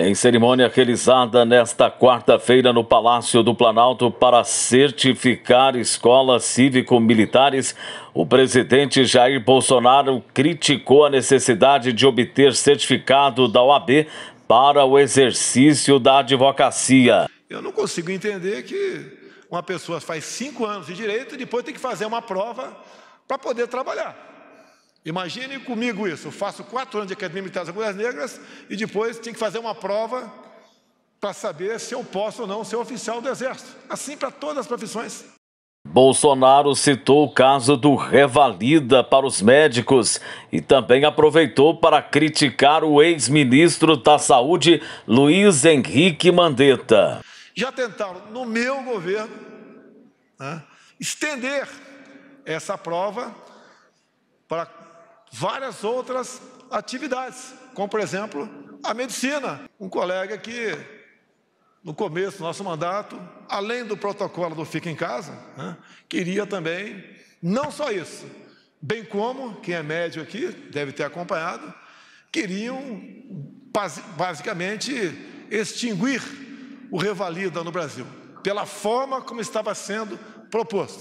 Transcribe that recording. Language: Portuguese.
Em cerimônia realizada nesta quarta-feira no Palácio do Planalto para certificar escolas cívico-militares, o presidente Jair Bolsonaro criticou a necessidade de obter certificado da OAB para o exercício da advocacia. Eu não consigo entender que uma pessoa faz cinco anos de direito e depois tem que fazer uma prova para poder trabalhar. Imagine comigo isso. Eu faço quatro anos de Academia Militar das Agulhas Negras e depois tenho que fazer uma prova para saber se eu posso ou não ser oficial do Exército. Assim para todas as profissões. Bolsonaro citou o caso do Revalida para os médicos e também aproveitou para criticar o ex-ministro da Saúde, Luiz Henrique Mandetta. Já tentaram, no meu governo, né, estender essa prova para várias outras atividades, como por exemplo a medicina. Um colega que, no começo do nosso mandato, além do protocolo do Fica em Casa, né, queria também, não só isso, bem como, quem é médico aqui deve ter acompanhado, queriam basicamente extinguir o Revalida no Brasil, pela forma como estava sendo proposto.